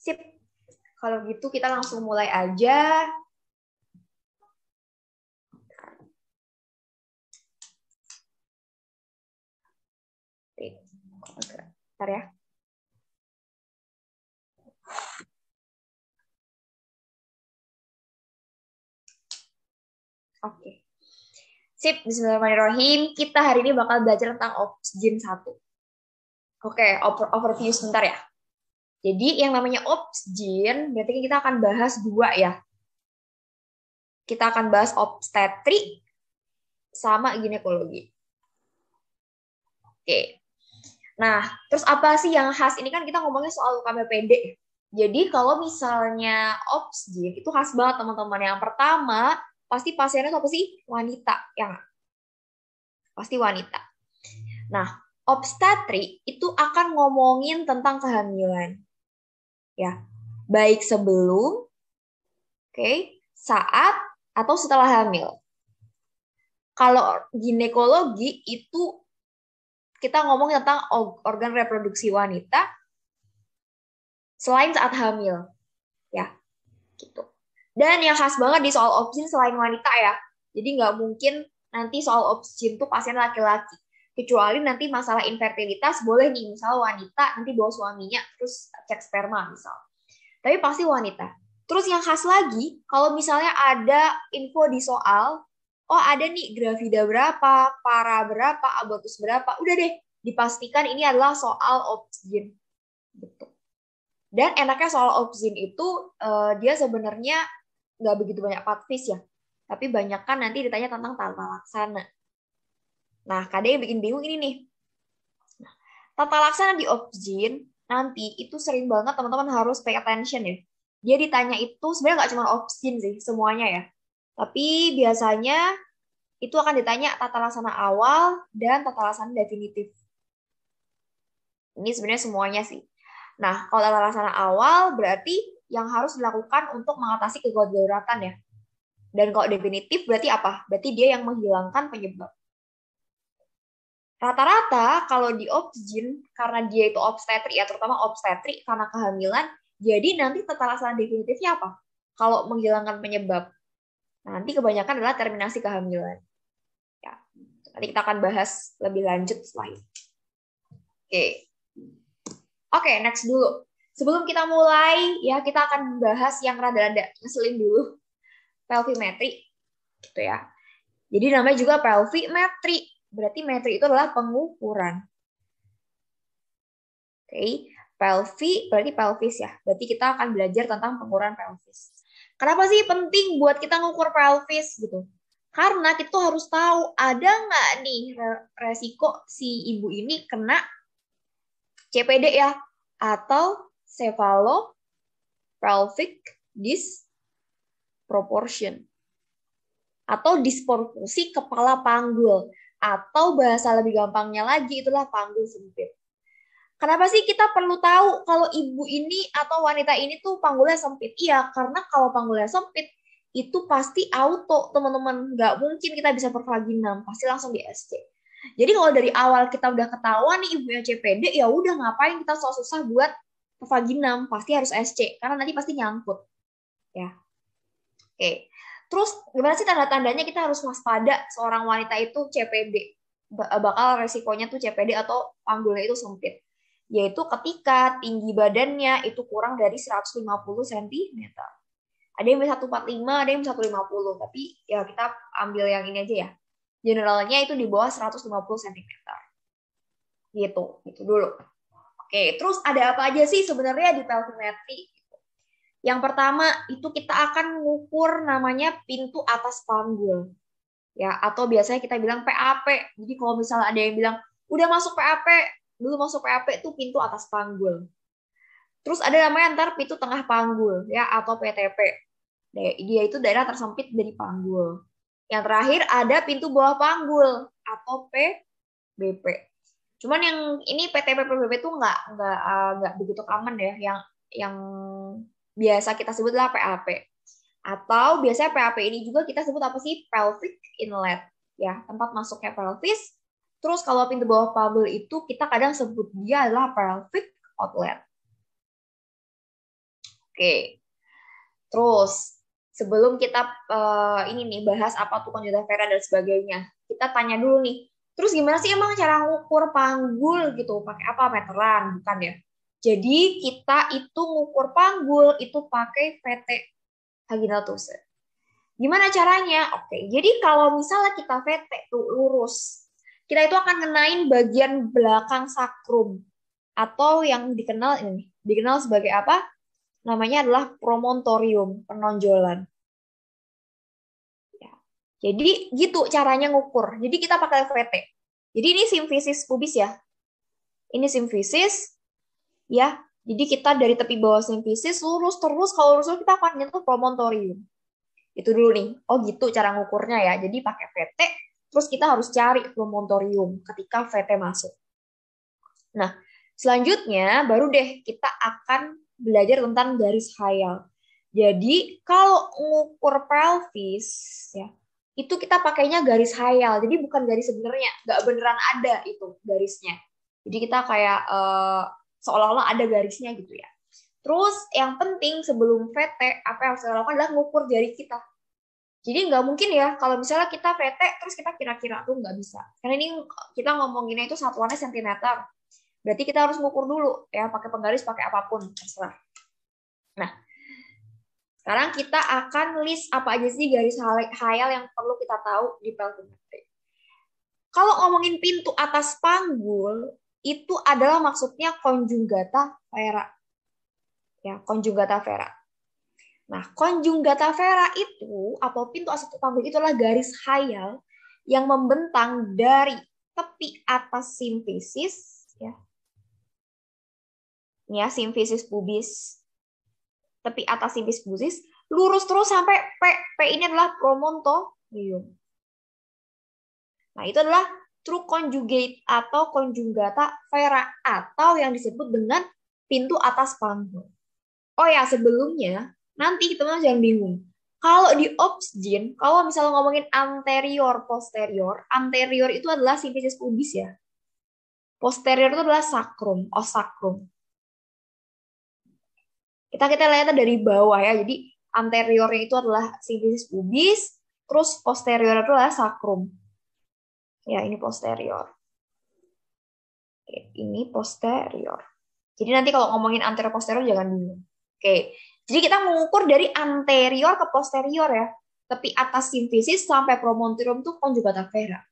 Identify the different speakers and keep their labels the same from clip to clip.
Speaker 1: Sip. Kalau gitu kita langsung mulai aja. Bentar ya. Oke. Okay. Sip, bismillahirrahmanirrahim. Kita hari ini bakal belajar tentang Ops 1. Oke, over overview sebentar ya. Jadi yang namanya obstin berarti kita akan bahas dua ya. Kita akan bahas obstetri sama ginekologi. Oke. Nah, terus apa sih yang khas? Ini kan kita ngomongnya soal luka BPD. Jadi kalau misalnya obsjin itu khas banget teman-teman. Yang pertama, pasti pasiennya apa sih? Wanita, Yang Pasti wanita. Nah, obstetri itu akan ngomongin tentang kehamilan ya. Baik sebelum, oke, okay, saat atau setelah hamil. Kalau ginekologi itu kita ngomong tentang organ reproduksi wanita selain saat hamil, ya, gitu. Dan yang khas banget di soal opsi selain wanita ya, jadi nggak mungkin nanti soal opsi itu pasien laki-laki kecuali nanti masalah infertilitas boleh nih misal wanita nanti bawa suaminya terus cek sperma misal tapi pasti wanita terus yang khas lagi kalau misalnya ada info di soal oh ada nih gravida berapa para berapa abortus berapa udah deh dipastikan ini adalah soal opsin gitu dan enaknya soal opsin itu uh, dia sebenarnya nggak begitu banyak patfis ya tapi banyak kan nanti ditanya tentang tata laksana Nah, kadang yang bikin bingung ini nih. Nah, tata laksana di opsin nanti itu sering banget teman-teman harus pay attention ya. Dia ditanya itu sebenarnya nggak cuma opsin sih semuanya ya. Tapi biasanya itu akan ditanya tata laksana awal dan tata laksana definitif. Ini sebenarnya semuanya sih. Nah, kalau tata laksana awal berarti yang harus dilakukan untuk mengatasi kedaruratan ya. Dan kalau definitif berarti apa? Berarti dia yang menghilangkan penyebab. Rata-rata kalau di obstetrik karena dia itu obstetri ya terutama obstetri karena kehamilan, jadi nanti tata laksana definitifnya apa? Kalau menghilangkan penyebab, nanti kebanyakan adalah terminasi kehamilan. Ya, nanti kita akan bahas lebih lanjut setelah Oke, oke next dulu. Sebelum kita mulai, ya kita akan bahas yang rada-rada ngeselin dulu pelvimetri, gitu ya. Jadi namanya juga pelvimetri Berarti metrik itu adalah pengukuran. Oke, okay. pelvi berarti pelvis ya. Berarti kita akan belajar tentang pengukuran pelvis. Kenapa sih penting buat kita ngukur pelvis gitu? Karena kita harus tahu ada nggak nih resiko si ibu ini kena CPD ya atau cephalo pelvic disproportion atau disproporsi kepala panggul. Atau bahasa lebih gampangnya lagi itulah panggul sempit. Kenapa sih kita perlu tahu kalau ibu ini atau wanita ini tuh panggulnya sempit? Iya, karena kalau panggulnya sempit, itu pasti auto, teman-teman. Nggak mungkin kita bisa pervaginam, pasti langsung di SC. Jadi kalau dari awal kita udah ketahuan nih ibunya CPD, ya udah ngapain kita susah-susah buat vaginam, pasti harus SC karena nanti pasti nyangkut. Ya. Oke. Terus gimana sih tanda-tandanya kita harus waspada seorang wanita itu CPD? Eh, bakal resikonya tuh CPD atau panggulnya itu sempit. Yaitu ketika tinggi badannya itu kurang dari 150 cm. Ada yang 145, ada yang 150. Tapi ya kita ambil yang ini aja ya. Generalnya itu di bawah 150 cm. Gitu, gitu dulu. Oke, terus ada apa aja sih sebenarnya di pelvimetri? Yang pertama itu kita akan mengukur namanya pintu atas panggul. Ya, atau biasanya kita bilang PAP. Jadi kalau misalnya ada yang bilang, udah masuk PAP, dulu masuk PAP itu pintu atas panggul. Terus ada namanya antar pintu tengah panggul, ya, atau PTP. Dia itu daerah tersempit dari panggul. Yang terakhir ada pintu bawah panggul, atau PBP. Cuman yang ini PTP PBB itu nggak nggak eh, nggak begitu common ya, yang yang biasa kita sebutlah PAP. Atau biasanya PAP ini juga kita sebut apa sih? Pelvic inlet, ya, tempat masuknya pelvis. Terus kalau pintu bawah pabel itu kita kadang sebut dia adalah pelvic outlet. Oke. Terus sebelum kita uh, ini nih bahas apa tuh konjungtiva vera dan sebagainya, kita tanya dulu nih. Terus gimana sih emang cara ngukur panggul gitu? Pakai apa meteran bukan ya? Jadi kita itu ngukur panggul itu pakai VT vaginal Tosen. Gimana caranya? Oke, jadi kalau misalnya kita VT tuh lurus, kita itu akan ngenain bagian belakang sakrum atau yang dikenal ini dikenal sebagai apa? Namanya adalah promontorium, penonjolan. Ya. Jadi gitu caranya ngukur. Jadi kita pakai VT. Jadi ini simfisis pubis ya. Ini simfisis, ya. Jadi kita dari tepi bawah simfisis lurus terus kalau lurus kita akan nyentuh promontorium. Itu dulu nih. Oh gitu cara ngukurnya ya. Jadi pakai VT terus kita harus cari promontorium ketika VT masuk. Nah, selanjutnya baru deh kita akan belajar tentang garis hayal. Jadi kalau ngukur pelvis ya, itu kita pakainya garis hayal. Jadi bukan garis sebenarnya, nggak beneran ada itu garisnya. Jadi kita kayak uh, seolah-olah ada garisnya gitu ya. Terus yang penting sebelum VT apa yang harus kita lakukan adalah ngukur jari kita. Jadi nggak mungkin ya kalau misalnya kita VT terus kita kira-kira tuh nggak bisa. Karena ini kita ngomonginnya itu satuannya sentimeter. Berarti kita harus ngukur dulu ya pakai penggaris pakai apapun Nah, sekarang kita akan list apa aja sih garis hayal yang perlu kita tahu di pelvimetri. Kalau ngomongin pintu atas panggul, itu adalah maksudnya konjugata vera. Ya, konjugata vera. Nah, konjugata vera itu atau pintu asal panggul itulah garis hayal yang membentang dari tepi atas simfisis ya. Ini ya, simfisis pubis. Tepi atas simfisis pubis lurus terus sampai P. P ini adalah promontorium. Nah, itu adalah true conjugate atau conjugata vera atau yang disebut dengan pintu atas panggul. Oh ya, sebelumnya nanti teman-teman jangan bingung. Kalau di ops kalau misalnya ngomongin anterior posterior, anterior itu adalah simfisis pubis ya. Posterior itu adalah sakrum, os oh, sakrum. Kita kita lihat dari bawah ya. Jadi anteriornya itu adalah simfisis pubis, terus posterior itu adalah sakrum. Ya, ini posterior. Oke, ini posterior. Jadi nanti kalau ngomongin anterior posterior jangan bingung. Oke. Jadi kita mengukur dari anterior ke posterior ya. Tepi atas simfisis sampai promontorium tuh konjugata vera.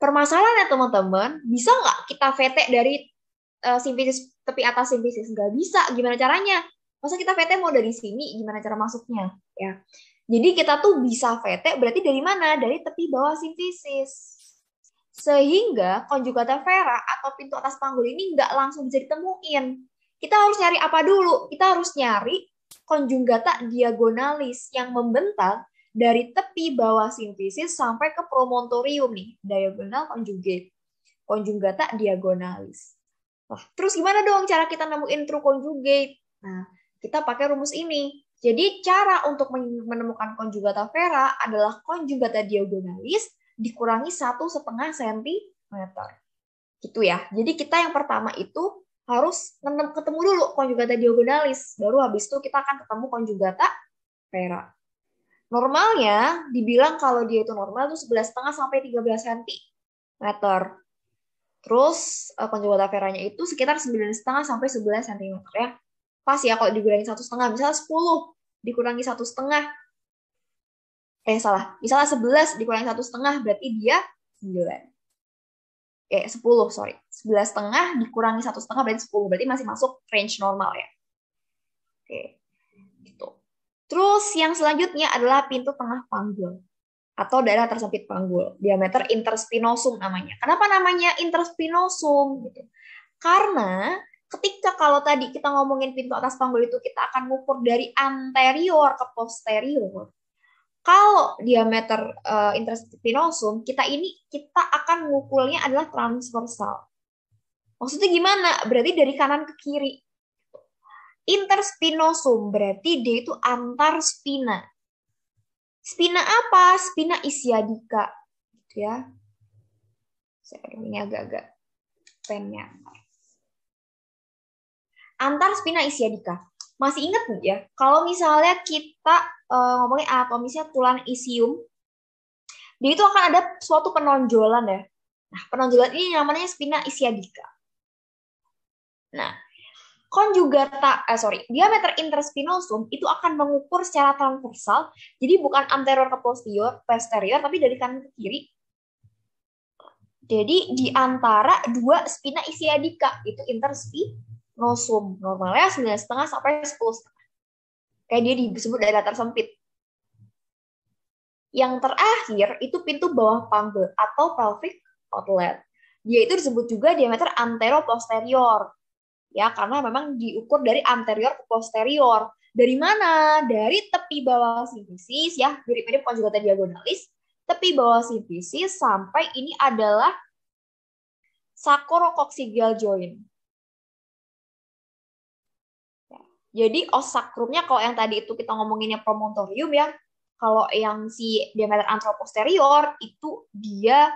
Speaker 1: Permasalahannya teman-teman, bisa nggak kita VT dari uh, simfisis tepi atas simfisis? Nggak bisa. Gimana caranya? Masa kita VT mau dari sini, gimana cara masuknya? Ya. Jadi kita tuh bisa VT berarti dari mana? Dari tepi bawah simfisis. Sehingga konjugata vera atau pintu atas panggul ini nggak langsung bisa ditemuin. Kita harus nyari apa dulu? Kita harus nyari konjugata diagonalis yang membentang dari tepi bawah sintesis sampai ke promontorium nih, diagonal conjugate. Konjugata diagonalis. Wah, terus gimana dong cara kita nemuin true conjugate? Nah, kita pakai rumus ini. Jadi cara untuk menemukan konjugata vera adalah konjugata diagonalis dikurangi satu setengah sentimeter. Gitu ya. Jadi kita yang pertama itu harus ketemu dulu konjugata diagonalis, baru habis itu kita akan ketemu konjugata vera. Normalnya dibilang kalau dia itu normal itu 11,5 sampai 13 cm. Terus eh, konjugata veranya itu sekitar 9,5 sampai 11 cm ya. Pas ya kalau dikurangi satu setengah, misalnya 10 dikurangi satu setengah eh salah, misalnya 11 dikurangi satu setengah berarti dia 9. Eh, 10, sorry. 11 setengah dikurangi satu setengah berarti 10. Berarti masih masuk range normal ya. Oke, gitu. Terus yang selanjutnya adalah pintu tengah panggul atau daerah tersempit panggul, diameter interspinosum namanya. Kenapa namanya interspinosum? Gitu. Karena ketika kalau tadi kita ngomongin pintu atas panggul itu kita akan ngukur dari anterior ke posterior, kalau diameter uh, eh, interstinosum kita ini kita akan ngukulnya adalah transversal. Maksudnya gimana? Berarti dari kanan ke kiri. Interspinosum berarti dia itu antar spina. Spina apa? Spina isiadika, gitu ya. Saya ini agak-agak pennya. Antar spina isiadika masih inget nggak ya kalau misalnya kita uh, ngomongin anatomisnya tulang isium dia itu akan ada suatu penonjolan ya nah penonjolan ini namanya spina ischiadica nah konjugata, eh sorry, diameter interspinosum itu akan mengukur secara transversal, jadi bukan anterior ke posterior, posterior tapi dari kanan ke kiri. Jadi di antara dua spina ischiadica itu interspi nosum normalnya sembilan setengah sampai sepuluh setengah kayak dia disebut daerah tersempit yang terakhir itu pintu bawah panggul atau pelvic outlet. Dia itu disebut juga diameter antero-posterior. Ya, karena memang diukur dari anterior ke posterior. Dari mana? Dari tepi bawah sinfisis ya, mirip-mirip konjugata diagonalis. Tepi bawah sinfisis sampai ini adalah sacrococcygeal joint. Jadi osakrumnya kalau yang tadi itu kita ngomonginnya promontorium ya, kalau yang si diameter antroposterior itu dia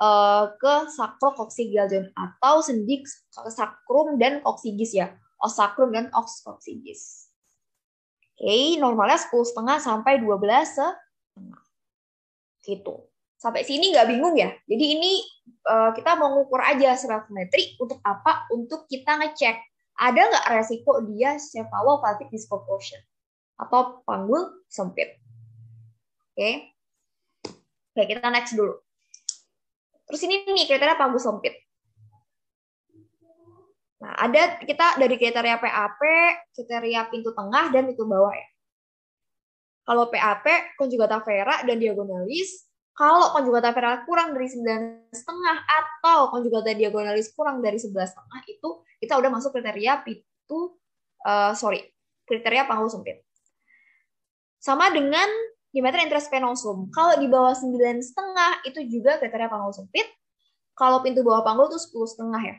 Speaker 1: uh, ke sakrum zone atau sendi sakrum dan koksigis ya, osakrum dan oksikogis. Oke, okay, normalnya 10 setengah sampai 12 setengah. Gitu. Sampai sini nggak bingung ya? Jadi ini uh, kita mau ngukur aja secara untuk apa? Untuk kita ngecek ada nggak resiko dia cephalo pelvic disproportion atau panggul sempit. Oke. Okay. okay, kita next dulu. Terus ini nih kriteria panggul sempit. Nah, ada kita dari kriteria PAP, kriteria pintu tengah dan pintu bawah ya. Kalau PAP, konjugata vera dan diagonalis kalau konjugata aferal kurang dari sembilan setengah atau konjugata diagonalis kurang dari sebelas setengah itu kita udah masuk kriteria pintu uh, eh, sorry kriteria panggul sempit. Sama dengan diameter intraspinosum Kalau di bawah sembilan setengah itu juga kriteria panggul sempit. Kalau pintu bawah panggul itu sepuluh setengah ya.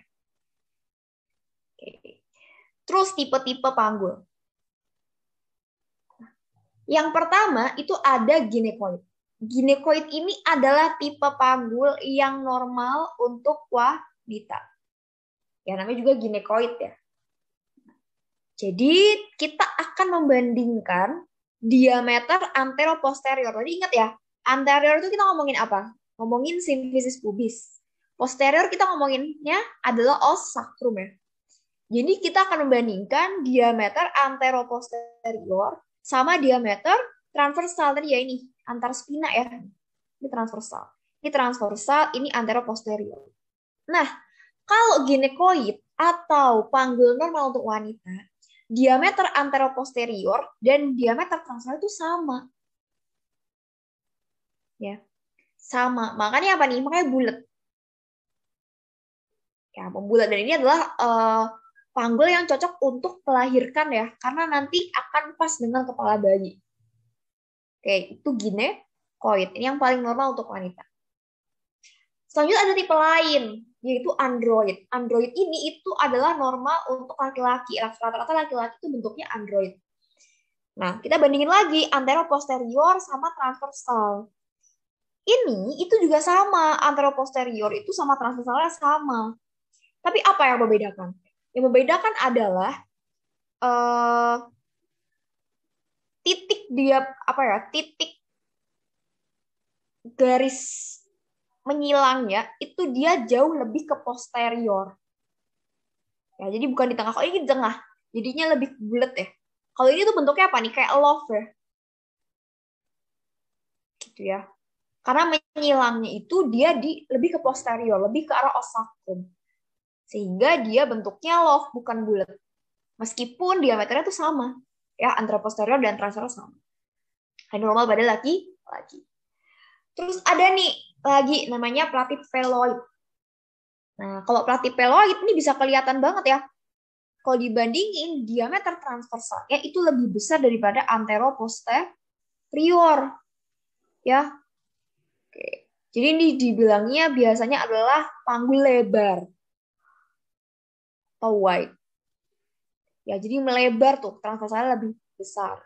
Speaker 1: Terus tipe-tipe panggul. Yang pertama itu ada ginekoid ginekoid ini adalah tipe panggul yang normal untuk wanita. Ya namanya juga ginekoid ya. Jadi kita akan membandingkan diameter antero posterior. Tadi ingat ya, anterior itu kita ngomongin apa? Ngomongin simfisis pubis. Posterior kita ngomonginnya adalah os sacrum ya. Jadi kita akan membandingkan diameter antero posterior sama diameter transversal tadi ya ini antar spina ya. Ini transversal. Ini transversal, ini antero posterior. Nah, kalau ginekoid atau panggul normal untuk wanita, diameter antero posterior dan diameter transversal itu sama. Ya. Sama. Makanya apa nih? Makanya bulat. Ya, membulat dan ini adalah uh, panggul yang cocok untuk melahirkan ya, karena nanti akan pas dengan kepala bayi. Oke, itu ginekoid. Ini yang paling normal untuk wanita. Selanjutnya ada tipe lain, yaitu android. Android ini itu adalah normal untuk laki-laki. Rata-rata laki-laki itu bentuknya android. Nah, kita bandingin lagi antero posterior sama transversal. Ini itu juga sama, antero posterior itu sama transversalnya sama. Tapi apa yang membedakan? Yang membedakan adalah uh, titik dia apa ya titik garis menyilangnya itu dia jauh lebih ke posterior ya jadi bukan di tengah kalau ini di tengah jadinya lebih bulat ya kalau ini tuh bentuknya apa nih kayak love ya gitu ya karena menyilangnya itu dia di lebih ke posterior, lebih ke arah osakum. Sehingga dia bentuknya love bukan bulat. Meskipun diameternya tuh sama ya antara dan transversal sama normal pada laki-laki terus ada nih lagi namanya platip veloid nah kalau platip veloid ini bisa kelihatan banget ya kalau dibandingin diameter transversalnya itu lebih besar daripada anteroposterior ya Oke. Jadi ini dibilangnya biasanya adalah panggul lebar atau wide ya jadi melebar tuh transversalnya lebih besar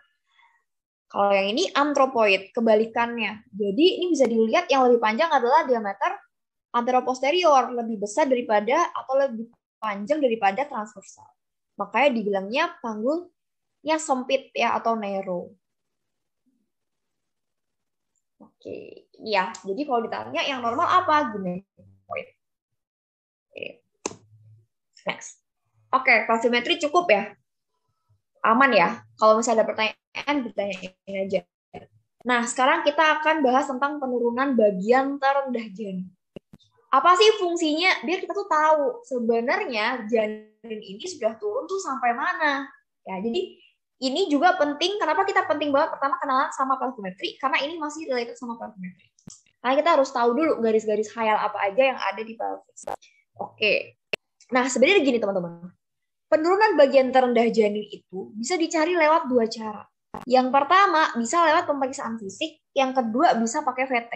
Speaker 1: kalau yang ini antropoid kebalikannya jadi ini bisa dilihat yang lebih panjang adalah diameter anteroposterior lebih besar daripada atau lebih panjang daripada transversal makanya dibilangnya panggul yang sempit ya atau narrow Oke, ya Jadi kalau ditanya yang normal apa? Gini. Next. Oke, okay, cukup ya? Aman ya? Kalau misalnya ada pertanyaan, ditanyain aja. Nah, sekarang kita akan bahas tentang penurunan bagian terendah janin. Apa sih fungsinya? Biar kita tuh tahu sebenarnya janin ini sudah turun tuh sampai mana. Ya, jadi ini juga penting. Kenapa kita penting banget pertama kenalan sama plasimetri? Karena ini masih related sama plasimetri. Nah, kita harus tahu dulu garis-garis hayal apa aja yang ada di pelvis. Oke. Nah, sebenarnya gini teman-teman. Penurunan bagian terendah janin itu bisa dicari lewat dua cara. Yang pertama bisa lewat pemeriksaan fisik, yang kedua bisa pakai VT.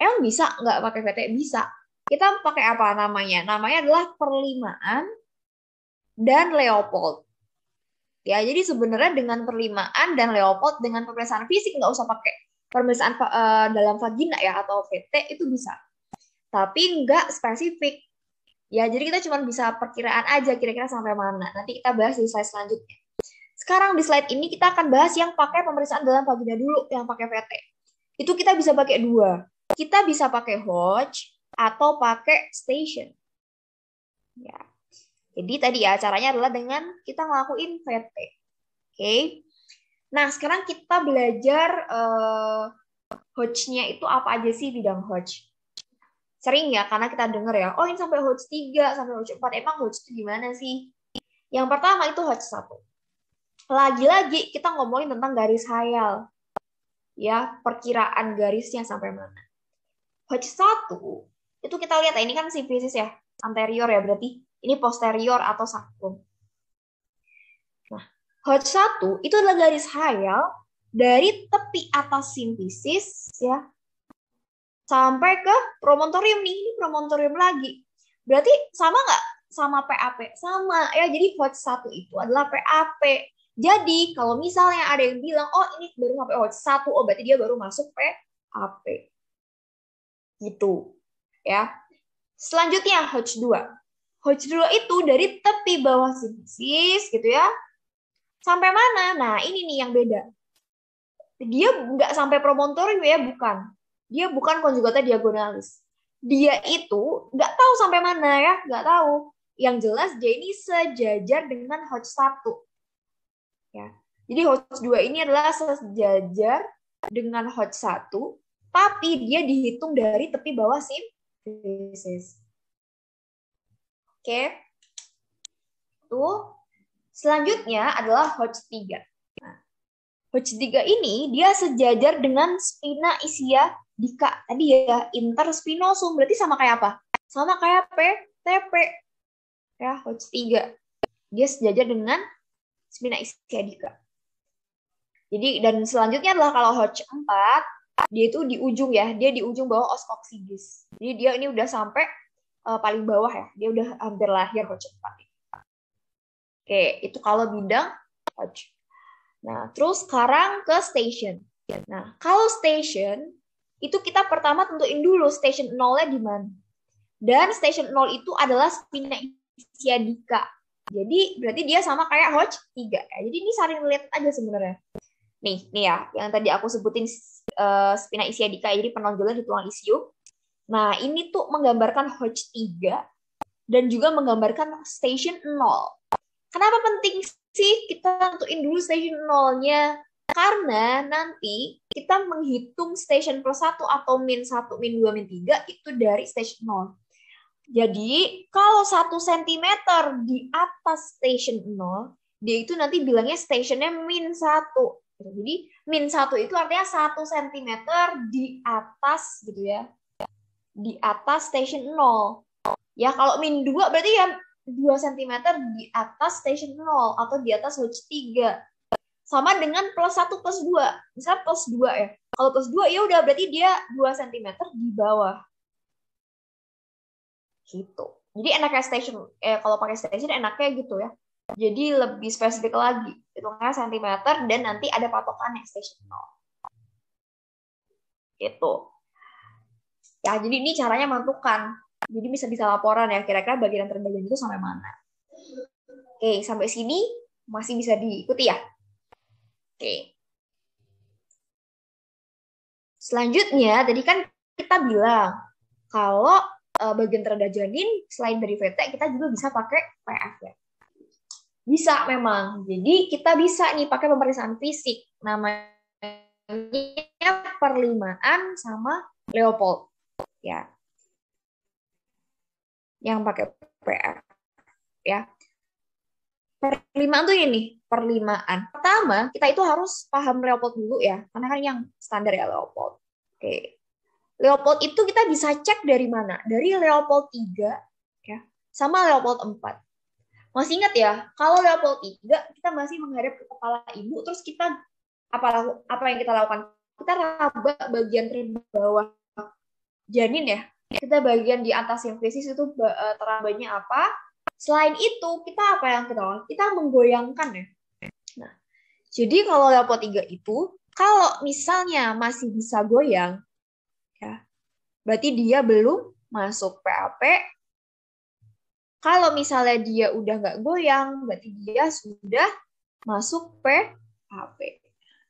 Speaker 1: Emang bisa nggak pakai VT? Bisa. Kita pakai apa namanya? Namanya adalah perlimaan dan Leopold. Ya, jadi sebenarnya dengan perlimaan dan Leopold dengan pemeriksaan fisik nggak usah pakai pemeriksaan uh, dalam vagina ya atau VT itu bisa. Tapi nggak spesifik Ya, jadi kita cuma bisa perkiraan aja kira-kira sampai mana. Nanti kita bahas di slide selanjutnya. Sekarang di slide ini kita akan bahas yang pakai pemeriksaan dalam vagina dulu, yang pakai VT. Itu kita bisa pakai dua. Kita bisa pakai Hodge atau pakai station. Ya. Jadi tadi ya caranya adalah dengan kita ngelakuin VT. Oke. Okay. Nah, sekarang kita belajar uh, Hodge-nya itu apa aja sih bidang Hodge sering ya karena kita dengar ya, oh ini sampai hots 3, sampai hots 4. Emang hots itu gimana sih? Yang pertama itu hots 1. Lagi-lagi kita ngomongin tentang garis hayal. Ya, perkiraan garisnya sampai mana. hots 1 itu kita lihat ya, ini kan simfisis ya, anterior ya berarti ini posterior atau sakrum. Nah, hots 1 itu adalah garis hayal dari tepi atas simfisis ya sampai ke promontorium nih ini promontorium lagi berarti sama nggak sama PAP sama ya jadi watch satu itu adalah PAP jadi kalau misalnya ada yang bilang oh ini baru sampai watch satu oh berarti dia baru masuk PAP gitu ya selanjutnya watch 2 watch 2 itu dari tepi bawah sinusis, gitu ya sampai mana nah ini nih yang beda dia nggak sampai promontorium ya bukan dia bukan konjugatnya diagonalis. Dia itu nggak tahu sampai mana ya, nggak tahu. Yang jelas dia ini sejajar dengan Hodge satu Ya. Jadi Hodge 2 ini adalah sejajar dengan Hodge satu tapi dia dihitung dari tepi bawah simplices. Oke. Tuh. Selanjutnya adalah Hodge tiga nah, hot tiga ini dia sejajar dengan spina isia Dika tadi ya interspinosum berarti sama kayak apa? Sama kayak PTP ya Hodge 3. Dia sejajar dengan spina ischia Dika. Jadi dan selanjutnya adalah kalau Hodge 4 dia itu di ujung ya, dia di ujung bawah oskoksigis. Jadi dia ini udah sampai uh, paling bawah ya, dia udah hampir lahir Hodge 4. Oke, itu kalau bidang Hodge. Nah, terus sekarang ke station. Nah, kalau station itu kita pertama tentuin dulu station nolnya di mana. Dan station nol itu adalah spina isiadika. Jadi berarti dia sama kayak Hodge 3. Ya. Jadi ini saling melihat aja sebenarnya. Nih, nih ya, yang tadi aku sebutin uh, spina isiadika, jadi penonjolan di tulang isium. Nah, ini tuh menggambarkan Hodge 3 dan juga menggambarkan station nol. Kenapa penting sih kita tentuin dulu station nolnya karena nanti kita menghitung station plus 1 atau min 1, min 2, min 3 itu dari station 0. Jadi kalau 1 cm di atas station 0, dia itu nanti bilangnya stationnya min 1. Jadi min 1 itu artinya 1 cm di atas gitu ya. Di atas station 0. Ya kalau min 2 berarti ya 2 cm di atas station 0 atau di atas h 3 sama dengan plus 1 plus 2. Misalnya plus 2 ya. Kalau plus 2 ya udah berarti dia 2 cm di bawah. Gitu. Jadi enaknya station, eh, kalau pakai station enaknya gitu ya. Jadi lebih spesifik lagi. itu Hitungnya sentimeter dan nanti ada patokannya station 0. Gitu. Ya, jadi ini caranya menentukan. Jadi bisa bisa laporan ya, kira-kira bagian terbagian itu sampai mana. Oke, sampai sini masih bisa diikuti ya. Oke. Selanjutnya, tadi kan kita bilang kalau e, bagian janin selain dari VT kita juga bisa pakai PF ya. Bisa memang. Jadi kita bisa nih pakai pemeriksaan fisik namanya perlimaan sama Leopold ya. Yang pakai PF ya perlimaan tuh ini perlimaan pertama kita itu harus paham Leopold dulu ya karena kan yang standar ya Leopold oke Leopold itu kita bisa cek dari mana dari Leopold 3 ya sama Leopold 4 masih ingat ya kalau Leopold 3 kita masih menghadap ke kepala ibu terus kita apa apa yang kita lakukan kita raba bagian terbawah bawah janin ya kita bagian di atas yang krisis itu eh, terabanya apa Selain itu, kita apa yang kita lakukan? Kita menggoyangkan ya. Nah, jadi kalau lepo 3 itu, kalau misalnya masih bisa goyang, ya, berarti dia belum masuk PAP. Kalau misalnya dia udah nggak goyang, berarti dia sudah masuk PAP.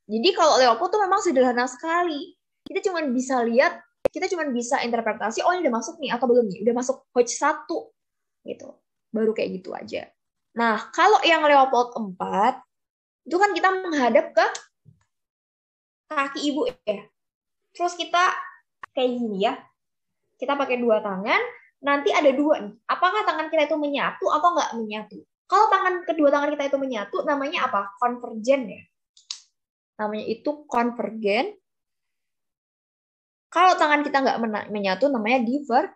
Speaker 1: Jadi kalau Leopold tuh memang sederhana sekali. Kita cuma bisa lihat, kita cuma bisa interpretasi, oh ini udah masuk nih atau belum nih, udah masuk coach satu gitu baru kayak gitu aja. Nah, kalau yang Leopold 4, itu kan kita menghadap ke kaki ibu ya. Terus kita kayak gini ya. Kita pakai dua tangan, nanti ada dua nih. Apakah tangan kita itu menyatu atau nggak menyatu? Kalau tangan kedua tangan kita itu menyatu, namanya apa? Konvergen ya. Namanya itu konvergen. Kalau tangan kita nggak menyatu, namanya diver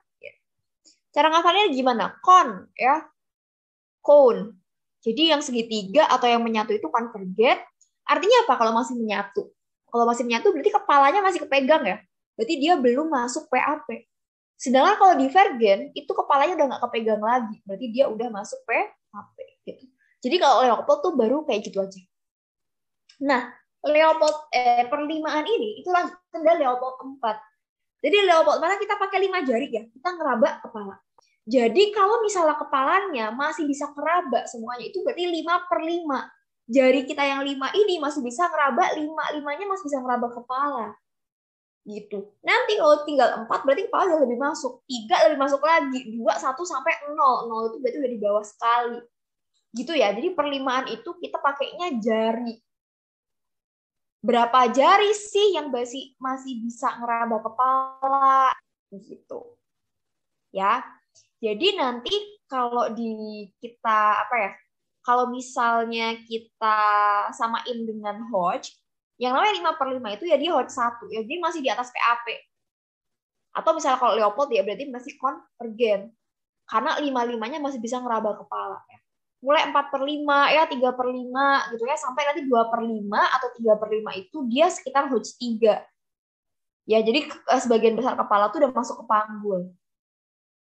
Speaker 1: Cara ngafalnya gimana? Kon, ya. Cone. Jadi yang segitiga atau yang menyatu itu convergent. Kan Artinya apa kalau masih menyatu? Kalau masih menyatu berarti kepalanya masih kepegang ya. Berarti dia belum masuk PAP. Sedangkan kalau divergen itu kepalanya udah nggak kepegang lagi. Berarti dia udah masuk PAP. Gitu. Jadi kalau Leopold tuh baru kayak gitu aja. Nah, Leopold eh, perlimaan ini itulah langsung Leopold 4. Jadi lewat mana kita pakai lima jari ya, kita ngeraba kepala. Jadi kalau misalnya kepalanya masih bisa ngeraba semuanya, itu berarti lima per lima Jari kita yang lima ini masih bisa ngeraba lima limanya masih bisa ngeraba kepala. Gitu. Nanti kalau tinggal empat berarti kepala sudah lebih masuk. tiga lebih masuk lagi. dua satu sampai nol nol itu berarti udah di bawah sekali. Gitu ya. Jadi perlimaan itu kita pakainya jari berapa jari sih yang masih masih bisa ngeraba kepala gitu ya jadi nanti kalau di kita apa ya kalau misalnya kita samain dengan Hodge yang namanya lima per lima itu ya dia Hodge satu ya jadi masih di atas PAP atau misalnya kalau Leopold ya berarti masih konvergen karena lima limanya masih bisa ngeraba kepala ya mulai 4 per 5, ya 3 per 5 gitu ya, sampai nanti 2 per 5 atau 3 per 5 itu dia sekitar Hodge 3. Ya, jadi eh, sebagian besar kepala tuh udah masuk ke panggul.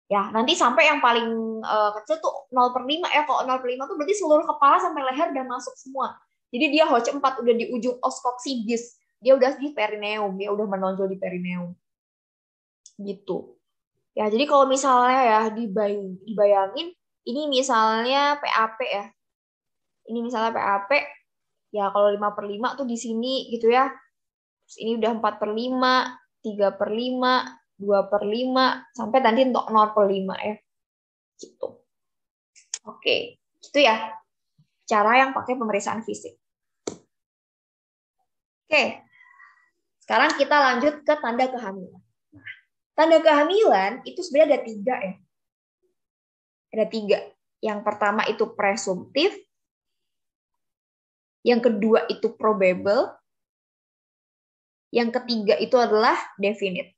Speaker 1: Ya, nanti sampai yang paling uh, kecil tuh 0 per 5, ya eh, kalau 0 per 5 tuh berarti seluruh kepala sampai leher udah masuk semua. Jadi dia Hodge 4 udah di ujung oskoksigis, dia udah di perineum, ya udah menonjol di perineum. Gitu. Ya, jadi kalau misalnya ya dibayangin ini misalnya PAP ya. Ini misalnya PAP, ya kalau 5 per 5 tuh di sini gitu ya. Terus ini udah 4 per 5, 3 per 5, 2 per 5, sampai nanti untuk 0 per 5 ya. Gitu. Oke, gitu ya. Cara yang pakai pemeriksaan fisik. Oke, sekarang kita lanjut ke tanda kehamilan. Nah, tanda kehamilan itu sebenarnya ada tiga ya. Ada tiga. Yang pertama itu presumtif, yang kedua itu probable, yang ketiga itu adalah definite.